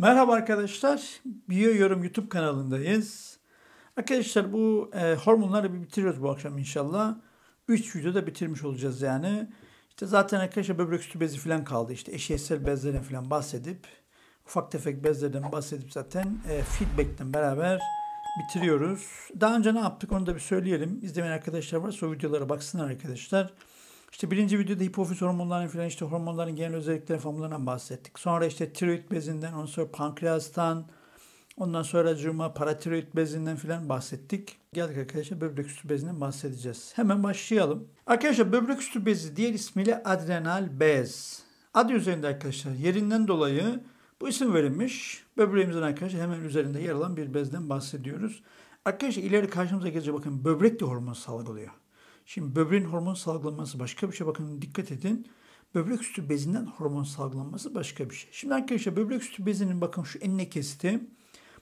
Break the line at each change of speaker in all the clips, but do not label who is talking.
Merhaba arkadaşlar. Biyo Yorum YouTube kanalındayız. Arkadaşlar bu e, hormonları bir bitiriyoruz bu akşam inşallah. 3 videoda bitirmiş olacağız yani. İşte zaten arkadaşlar böbrek üstü bezi falan kaldı. İşte eşeysel bezlerden falan bahsedip ufak tefek bezlerden bahsedip zaten e, feedback'ten beraber bitiriyoruz. Daha önce ne yaptık onu da bir söyleyelim. İzlemeyen arkadaşlar varsa o videolara baksınlar arkadaşlar. İşte birinci videoda hipofiz hormonlarının falan işte hormonların genel özellikleri formlarından bahsettik. Sonra işte tiroid bezinden, ondan sonra pankreastan, ondan sonra cuma paratiroid bezinden falan bahsettik. Geldik arkadaşlar böbrek üstü bezinden bahsedeceğiz. Hemen başlayalım. Arkadaşlar böbrek üstü bezi diğer ismiyle adrenal bez. Adı üzerinde arkadaşlar yerinden dolayı bu isim verilmiş. Böbreğimizin arkadaşlar hemen üzerinde yer alan bir bezden bahsediyoruz. Arkadaşlar ileri karşımıza gelecek bakın böbrek de hormon salgılıyor. Şimdi böbreğin hormon salgılanması başka bir şey. Bakın dikkat edin. Böbrek üstü bezinden hormon salgılanması başka bir şey. Şimdi arkadaşlar böbrek üstü bezinin bakın şu enine kesti.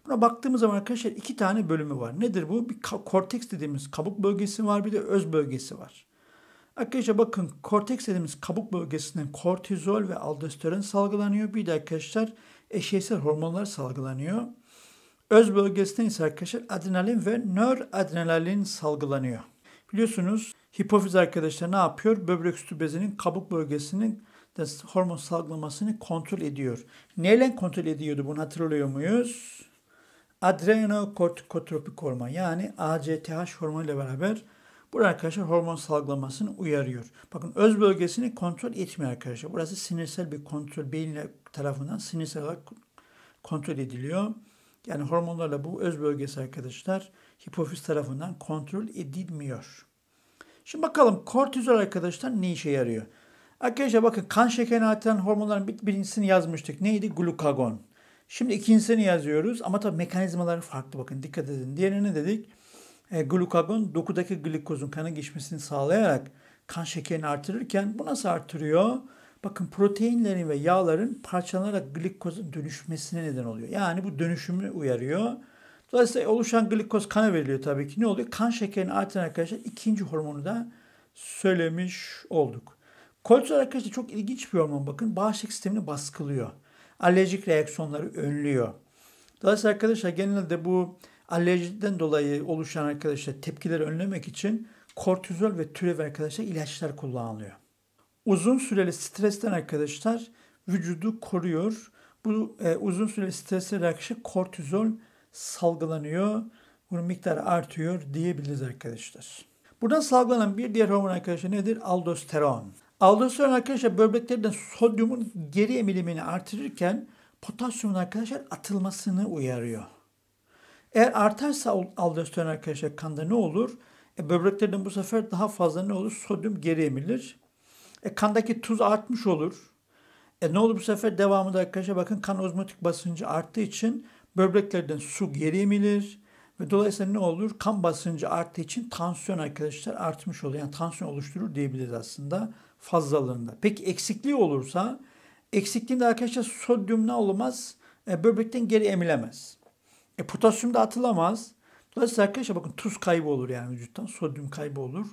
Buna baktığımız zaman arkadaşlar iki tane bölümü var. Nedir bu? Bir korteks dediğimiz kabuk bölgesi var bir de öz bölgesi var. Arkadaşlar bakın korteks dediğimiz kabuk bölgesinden kortizol ve aldosteron salgılanıyor. Bir de arkadaşlar eşeysel hormonlar salgılanıyor. Öz bölgesinden ise arkadaşlar adrenalin ve nöradrenalin salgılanıyor. Biliyorsunuz hipofiz arkadaşlar ne yapıyor? Böbrek üstü bezinin kabuk bölgesinin hormon salgılamasını kontrol ediyor. Neyle kontrol ediyordu bunu hatırlıyor muyuz? Adrenokortikotropik hormon yani ACTH hormonu ile beraber bu arkadaşlar hormon salgılamasını uyarıyor. Bakın öz bölgesini kontrol etmiyor arkadaşlar. Burası sinirsel bir kontrol beyin tarafından sinirsel olarak kontrol ediliyor. Yani hormonlarla bu öz bölgesi arkadaşlar hipofiz tarafından kontrol edilmiyor. Şimdi bakalım kortizol arkadaşlar ne işe yarıyor? Arkadaşlar bakın kan şekerini artıran hormonların birincisini yazmıştık. Neydi? Glukagon. Şimdi ikincisini yazıyoruz ama tabii mekanizmaları farklı bakın dikkat edin. Diğerini dedik e, glukagon dokudaki glikozun kana geçmesini sağlayarak kan şekerini artırırken bu nasıl artırıyor? Bakın proteinlerin ve yağların parçalanarak glikozun dönüşmesine neden oluyor. Yani bu dönüşümü uyarıyor. Dolayısıyla oluşan glikoz kana veriliyor tabii ki. Ne oluyor? Kan şekerinin artan arkadaşlar ikinci hormonu da söylemiş olduk. Kortizol arkadaşlar çok ilginç bir hormon bakın. Bağışıklık sistemini baskılıyor. Alerjik reaksiyonları önlüyor. Dolayısıyla arkadaşlar genelde bu alerjiden dolayı oluşan arkadaşlar tepkileri önlemek için kortizol ve türev arkadaşlar ilaçlar kullanılıyor uzun süreli stresten arkadaşlar vücudu koruyor. Bu e, uzun süreli stresle karşı kortizol salgılanıyor. Bunun miktarı artıyor diyebiliriz arkadaşlar. Buradan salgılanan bir diğer hormon arkadaşlar nedir? Aldosteron. Aldosteron arkadaşlar böbreklerden sodyumun geri emilimini artırırken potasyumun arkadaşlar atılmasını uyarıyor. Eğer artarsa aldosteron arkadaşlar kanda ne olur? E, böbreklerden bu sefer daha fazla ne olur? Sodyum geri emilir. E, kandaki tuz artmış olur. E, ne olur bu sefer devamında arkadaşlar bakın kan ozmotik basıncı arttığı için böbreklerden su geri emilir. Ve dolayısıyla ne olur? Kan basıncı arttığı için tansiyon arkadaşlar artmış olur. Yani tansiyon oluşturur diyebiliriz aslında fazlalığında. Peki eksikliği olursa eksikliğinde arkadaşlar sodyum ne olmaz? E, böbrekten geri emilemez. E, potasyum da atılamaz. Dolayısıyla arkadaşlar bakın tuz kaybı olur yani vücuttan. Sodyum kaybı olur.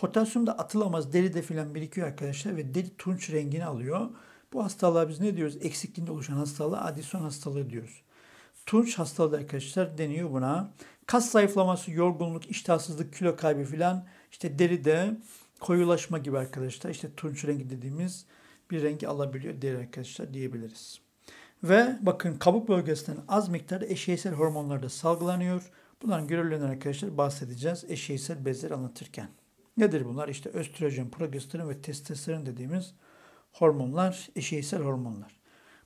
Potasyum da atılamaz deride filan birikiyor arkadaşlar ve deri tunç rengini alıyor. Bu hastalığa biz ne diyoruz? Eksikliğinde oluşan hastalığı adisyon hastalığı diyoruz. Tunç hastalığı arkadaşlar deniyor buna. Kas zayıflaması, yorgunluk, iştahsızlık, kilo kaybı filan işte deride koyulaşma gibi arkadaşlar işte tunç rengi dediğimiz bir rengi alabiliyor deri arkadaşlar diyebiliriz. Ve bakın kabuk bölgesinden az miktarda eşeysel hormonlar da salgılanıyor. Bundan görevlerinden arkadaşlar bahsedeceğiz eşeysel bezleri anlatırken. Nedir bunlar? İşte östrojen, progesteron ve testosteron dediğimiz hormonlar, eşeysel hormonlar.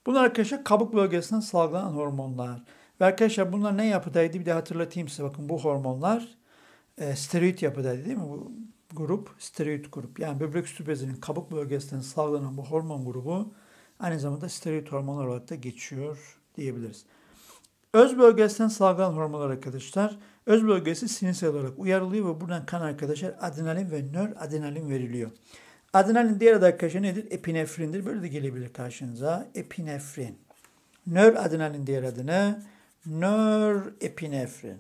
Bunlar arkadaşlar kabuk bölgesinden salgılanan hormonlar. Ve arkadaşlar bunlar ne yapıdaydı bir de hatırlatayım size. Bakın bu hormonlar e, steroid yapıdaydı değil mi? Bu grup steroid grup. Yani böbrek üstü bezinin kabuk bölgesinden salgılanan bu hormon grubu aynı zamanda steroid hormon olarak da geçiyor diyebiliriz. Öz bölgesinden salgılanan hormonlar arkadaşlar Öz bölgesi sinirsel olarak uyarılıyor ve buradan kan arkadaşlar adrenalin ve nör adrenalin veriliyor. Adrenalin diğer adı arkadaşlar nedir? Epinefrindir. Böyle de gelebilir karşınıza. Epinefrin. Nör adrenalin diğer adı ne? Nör epinefrin.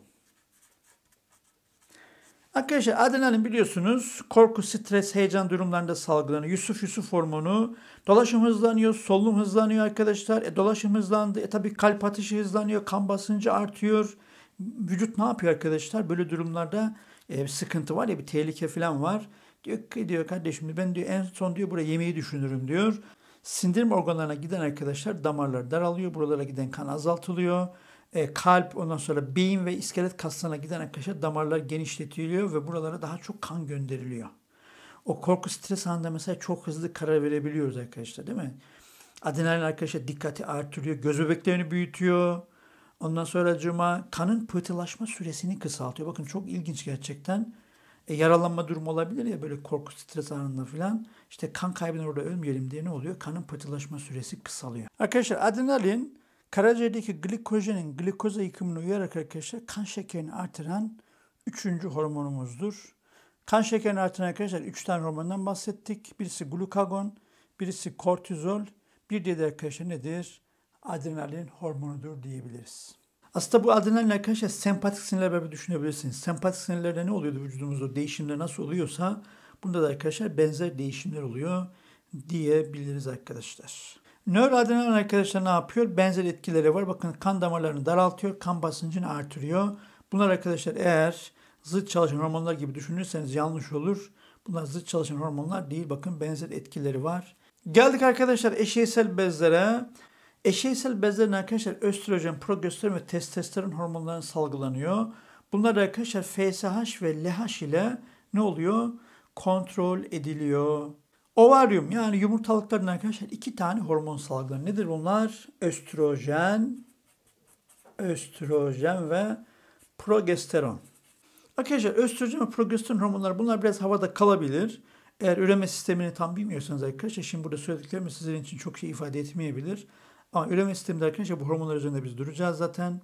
Arkadaşlar adrenalin biliyorsunuz korku, stres, heyecan durumlarında salgılanıyor. Yusuf Yusuf hormonu dolaşım hızlanıyor, solunum hızlanıyor arkadaşlar. E, dolaşım hızlandı. E tabi kalp atışı hızlanıyor, kan basıncı artıyor. Vücut ne yapıyor arkadaşlar? Böyle durumlarda e, sıkıntı var ya bir tehlike falan var. Diyor ki diyor kardeşim ben diyor en son diyor buraya yemeği düşünürüm diyor. Sindirim organlarına giden arkadaşlar damarlar daralıyor. Buralara giden kan azaltılıyor. E, kalp ondan sonra beyin ve iskelet kaslarına giden arkadaşlar damarlar genişletiliyor ve buralara daha çok kan gönderiliyor. O korku stres anında mesela çok hızlı karar verebiliyoruz arkadaşlar değil mi? Adrenalin arkadaşlar dikkati artırıyor. Göz bebeklerini büyütüyor Ondan sonra cuma kanın pıhtılaşma süresini kısaltıyor. Bakın çok ilginç gerçekten. E, yaralanma durumu olabilir ya böyle korku stres anında filan. İşte kan kaybından orada ölmeyelim diye ne oluyor? Kanın pıhtılaşma süresi kısalıyor. Arkadaşlar adrenalin karaciğerdeki glikojenin glikoza yıkımını uyararak arkadaşlar kan şekerini artıran üçüncü hormonumuzdur. Kan şekerini artıran arkadaşlar üç tane hormondan bahsettik. Birisi glukagon, birisi kortizol, bir diğeri arkadaşlar nedir? adrenalin hormonudur diyebiliriz. Aslında bu adrenalin arkadaşlar sempatik sinirler beraber düşünebilirsiniz. Sempatik sinirlerde ne oluyordu vücudumuzda? Değişimler nasıl oluyorsa bunda da arkadaşlar benzer değişimler oluyor diyebiliriz arkadaşlar. Nöroadrenalin arkadaşlar ne yapıyor? Benzer etkileri var. Bakın kan damarlarını daraltıyor, kan basıncını artırıyor. Bunlar arkadaşlar eğer zıt çalışan hormonlar gibi düşünürseniz yanlış olur. Bunlar zıt çalışan hormonlar değil. Bakın benzer etkileri var. Geldik arkadaşlar eşeysel bezlere. Eşeysel bezlerin arkadaşlar östrojen, progesteron ve testosteron hormonları salgılanıyor. Bunlar arkadaşlar FSH ve LH ile ne oluyor? Kontrol ediliyor. Ovaryum yani yumurtalıkların arkadaşlar iki tane hormon salgılanıyor. Nedir bunlar? Östrojen, östrojen ve progesteron. Arkadaşlar östrojen ve progesteron hormonları bunlar biraz havada kalabilir. Eğer üreme sistemini tam bilmiyorsanız arkadaşlar şimdi burada söylediklerimi sizin için çok şey ifade etmeyebilir. Ama üreme sistemi derken işte bu hormonlar üzerinde biz duracağız zaten.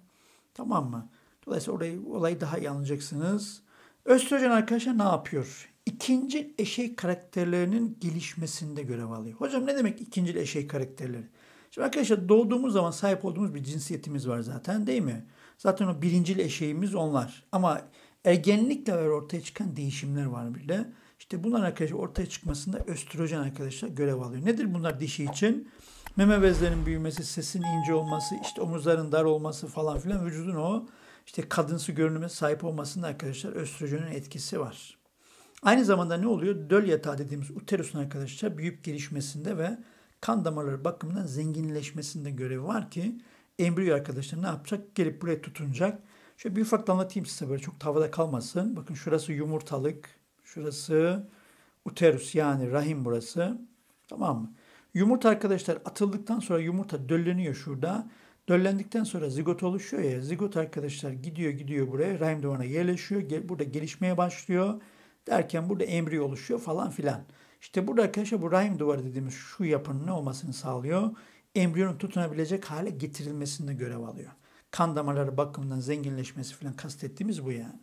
Tamam mı? Dolayısıyla orayı, olayı daha iyi anlayacaksınız. Östrojen arkadaşlar ne yapıyor? İkinci eşey karakterlerinin gelişmesinde görev alıyor. Hocam ne demek ikinci eşey karakterleri? Şimdi arkadaşlar doğduğumuz zaman sahip olduğumuz bir cinsiyetimiz var zaten değil mi? Zaten o birincil eşeğimiz onlar. Ama ergenlikle beraber ortaya çıkan değişimler var bir de. İşte bunlar arkadaşlar ortaya çıkmasında östrojen arkadaşlar görev alıyor. Nedir bunlar dişi için? Meme bezlerinin büyümesi, sesin ince olması, işte omuzların dar olması falan filan vücudun o işte kadınsı görünüme sahip olmasında arkadaşlar östrojenin etkisi var. Aynı zamanda ne oluyor? Döl yatağı dediğimiz uterusun arkadaşlar büyüyüp gelişmesinde ve kan damarları bakımından zenginleşmesinde görevi var ki embriyo arkadaşlar ne yapacak? Gelip buraya tutunacak. Şöyle bir ufak anlatayım size böyle çok tavada kalmasın. Bakın şurası yumurtalık, şurası uterus yani rahim burası. Tamam mı? Yumurta arkadaşlar atıldıktan sonra yumurta dölleniyor şurada. Döllendikten sonra zigot oluşuyor ya. Zigot arkadaşlar gidiyor gidiyor buraya. Rahim duvarına yerleşiyor. Gel, burada gelişmeye başlıyor. Derken burada embriyo oluşuyor falan filan. İşte burada arkadaşlar bu rahim duvarı dediğimiz şu yapının ne olmasını sağlıyor? Embriyonun tutunabilecek hale getirilmesinde görev alıyor. Kan damarları bakımından zenginleşmesi filan kastettiğimiz bu yani.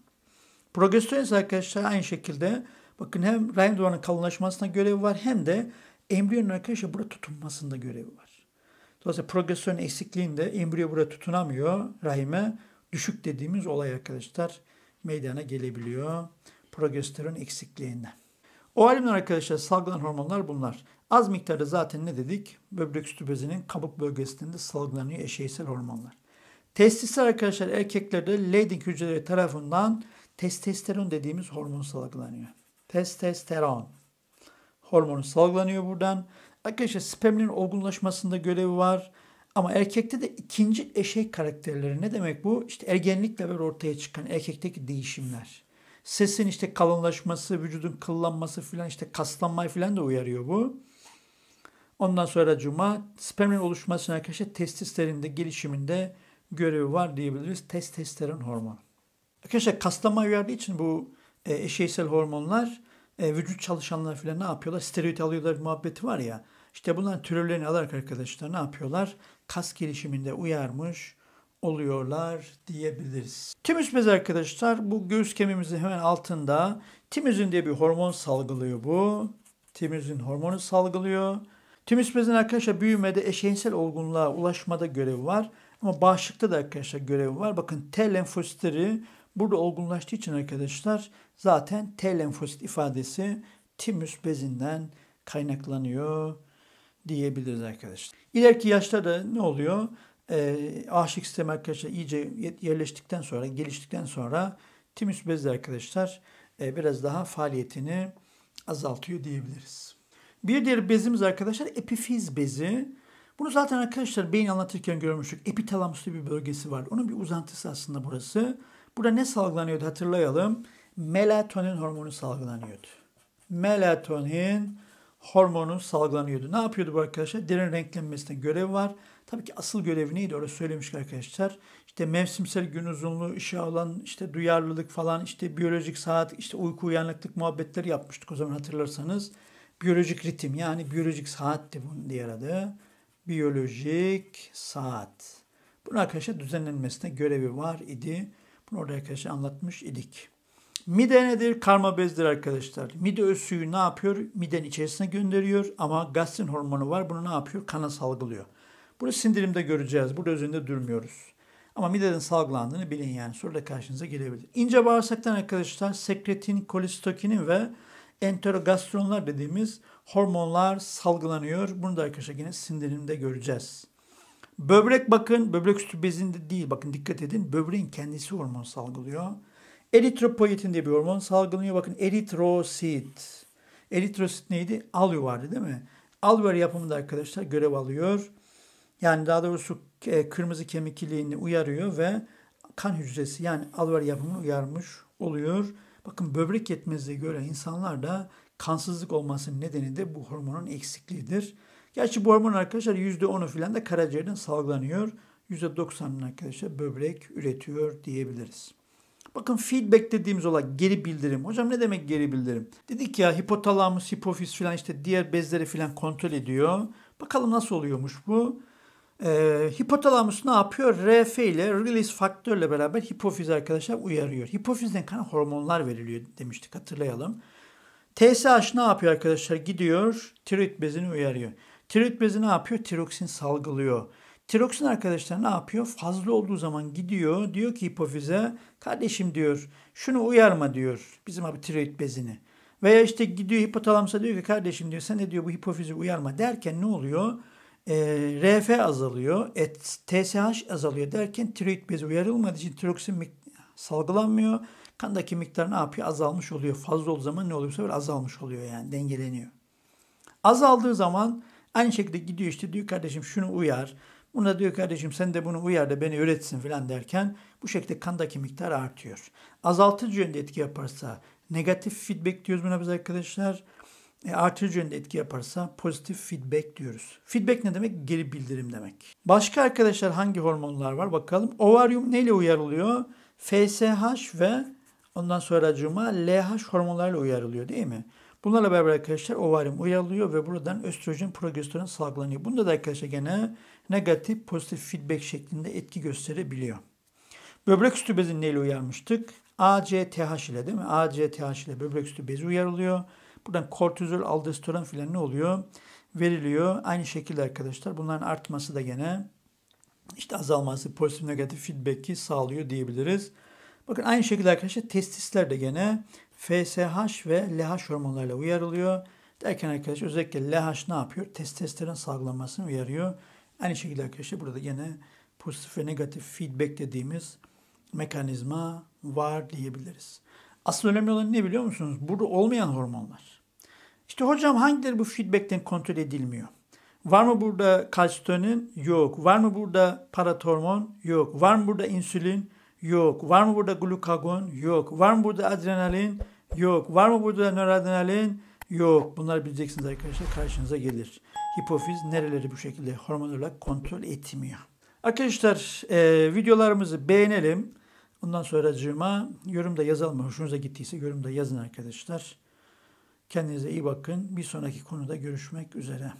Progesteron arkadaşlar aynı şekilde bakın hem rahim duvarının kalınlaşmasına görev var hem de embriyonun arkadaşlar burada tutunmasında görevi var. Dolayısıyla progresyon eksikliğinde embriyo burada tutunamıyor rahime. Düşük dediğimiz olay arkadaşlar meydana gelebiliyor progesteron eksikliğinden. O halimden arkadaşlar salgılanan hormonlar bunlar. Az miktarda zaten ne dedik? Böbrek üstü bezinin kabuk bölgesinde salgılanıyor eşeysel hormonlar. Testisler arkadaşlar erkeklerde Leydig hücreleri tarafından testosteron dediğimiz hormon salgılanıyor. Testosteron hormonu salgılanıyor buradan. Arkadaşlar spermin olgunlaşmasında görevi var. Ama erkekte de ikinci eşek karakterleri ne demek bu? İşte ergenlikle beraber ortaya çıkan erkekteki değişimler. Sesin işte kalınlaşması, vücudun kıllanması filan işte kaslanmayı filan da uyarıyor bu. Ondan sonra cuma spermin oluşmasına arkadaşlar testislerinde gelişiminde görevi var diyebiliriz. Testosteron hormonu. Arkadaşlar kaslama uyardığı için bu e, eşeysel hormonlar e, vücut çalışanlar falan ne yapıyorlar? Steroid alıyorlar muhabbeti var ya. İşte bunların türevlerini alarak arkadaşlar ne yapıyorlar? Kas gelişiminde uyarmış oluyorlar diyebiliriz. Timüs arkadaşlar bu göğüs kemiğimizin hemen altında timüzin diye bir hormon salgılıyor bu. Timüzin hormonu salgılıyor. Timüs bezinin arkadaşlar büyümede eşeğinsel olgunluğa ulaşmada görevi var. Ama bağışıklıkta da arkadaşlar görevi var. Bakın T lenfositleri Burada olgunlaştığı için arkadaşlar zaten T lenfosit ifadesi timüs bezinden kaynaklanıyor diyebiliriz arkadaşlar. İleriki da ne oluyor? Ee, aşık sistemi arkadaşlar iyice yerleştikten sonra, geliştikten sonra timüs bezi arkadaşlar e, biraz daha faaliyetini azaltıyor diyebiliriz. Bir diğer bezimiz arkadaşlar epifiz bezi. Bunu zaten arkadaşlar beyin anlatırken görmüştük. Epitalamuslu bir bölgesi var. Onun bir uzantısı aslında burası. Burası Burada ne salgılanıyordu hatırlayalım. Melatonin hormonu salgılanıyordu. Melatonin hormonu salgılanıyordu. Ne yapıyordu bu arkadaşlar? Derin renklenmesine görev var. Tabii ki asıl görevi neydi? Orada söylemiştik arkadaşlar. İşte mevsimsel gün uzunluğu, ışığa olan işte duyarlılık falan, işte biyolojik saat, işte uyku uyanıklık muhabbetleri yapmıştık o zaman hatırlarsanız. Biyolojik ritim yani biyolojik saatti bunun diğer adı. Biyolojik saat. Bunun arkadaşlar düzenlenmesine görevi var idi. Bunu orada arkadaşlar anlatmış idik. Mide nedir? Karma bezdir arkadaşlar. Mide öz suyu ne yapıyor? Miden içerisine gönderiyor ama gastrin hormonu var. Bunu ne yapıyor? Kana salgılıyor. Bunu sindirimde göreceğiz. Burada üzerinde durmuyoruz. Ama mideden salgılandığını bilin yani. Soru da karşınıza gelebilir. İnce bağırsaktan arkadaşlar sekretin, kolistokinin ve enterogastronlar dediğimiz hormonlar salgılanıyor. Bunu da arkadaşlar yine sindirimde göreceğiz. Böbrek bakın, böbrek üstü bezinde değil. Bakın dikkat edin. Böbreğin kendisi hormon salgılıyor. Eritropoietin diye bir hormon salgılıyor. Bakın eritrosit. Eritrosit neydi? Alyo vardı değil mi? Alver yapımında arkadaşlar görev alıyor. Yani daha doğrusu e, kırmızı kemikliğini uyarıyor ve kan hücresi yani alver yapımını uyarmış oluyor. Bakın böbrek yetmezliği göre insanlarda kansızlık olmasının nedeni de bu hormonun eksikliğidir. Gerçi bu hormon arkadaşlar %10'u filan da karaciğerden salgılanıyor. %90'ını arkadaşlar böbrek üretiyor diyebiliriz. Bakın feedback dediğimiz olay geri bildirim. Hocam ne demek geri bildirim? Dedik ya hipotalamus, hipofiz filan işte diğer bezleri filan kontrol ediyor. Bakalım nasıl oluyormuş bu? Ee, hipotalamus ne yapıyor? RF ile release faktörle beraber hipofiz arkadaşlar uyarıyor. Hipofizden kan hormonlar veriliyor demiştik hatırlayalım. TSH ne yapıyor arkadaşlar? Gidiyor tiroid bezini uyarıyor. Tiroid bezi ne yapıyor? Tiroksin salgılıyor. Tiroksin arkadaşlar ne yapıyor? Fazla olduğu zaman gidiyor. Diyor ki hipofize kardeşim diyor şunu uyarma diyor bizim abi tiroid bezini. Veya işte gidiyor hipotalamsa diyor ki kardeşim diyor sen ne diyor bu hipofizi uyarma derken ne oluyor? E, ee, RF azalıyor, et, TSH azalıyor derken tiroid bezi uyarılmadığı için tiroksin salgılanmıyor. Kandaki miktar ne yapıyor? Azalmış oluyor. Fazla olduğu zaman ne oluyor? Bu sefer azalmış oluyor yani dengeleniyor. Azaldığı zaman Aynı şekilde gidiyor işte diyor kardeşim şunu uyar. Buna diyor kardeşim sen de bunu uyar da beni öğretsin falan derken bu şekilde kandaki miktar artıyor. Azaltıcı yönde etki yaparsa negatif feedback diyoruz buna biz arkadaşlar. E, artırıcı yönde etki yaparsa pozitif feedback diyoruz. Feedback ne demek? Geri bildirim demek. Başka arkadaşlar hangi hormonlar var bakalım. Ovaryum neyle uyarılıyor? FSH ve ondan sonra cuma LH hormonlarıyla uyarılıyor değil mi? Bunlarla beraber arkadaşlar ovaryum uyarılıyor ve buradan östrojen progesteron salgılanıyor. Bunda da arkadaşlar gene negatif pozitif feedback şeklinde etki gösterebiliyor. Böbrek üstü bezini neyle uyarmıştık? ACTH ile değil mi? ACTH ile böbrek üstü bezi uyarılıyor. Buradan kortizol, aldosteron filan ne oluyor? Veriliyor. Aynı şekilde arkadaşlar bunların artması da gene işte azalması pozitif negatif feedback'i sağlıyor diyebiliriz. Bakın aynı şekilde arkadaşlar testisler de gene FSH ve LH hormonlarıyla uyarılıyor. Derken arkadaşlar özellikle LH ne yapıyor? Testosteron salgılanmasını uyarıyor. Aynı şekilde arkadaşlar burada yine pozitif ve negatif feedback dediğimiz mekanizma var diyebiliriz. Asıl önemli olan ne biliyor musunuz? Burada olmayan hormonlar. İşte hocam hangileri bu feedbackten kontrol edilmiyor? Var mı burada kalsitonin? Yok. Var mı burada paratormon? Yok. Var mı burada insülin? Yok. Var mı burada glukagon? Yok. Var mı burada adrenalin? Yok. Var mı burada noradrenalin? Yok. Bunları bileceksiniz arkadaşlar. Karşınıza gelir. Hipofiz nereleri bu şekilde hormonlarla kontrol etmiyor. Arkadaşlar e, videolarımızı beğenelim. bundan sonra cıma yorumda yazalım. Hoşunuza gittiyse yorumda yazın arkadaşlar. Kendinize iyi bakın. Bir sonraki konuda görüşmek üzere.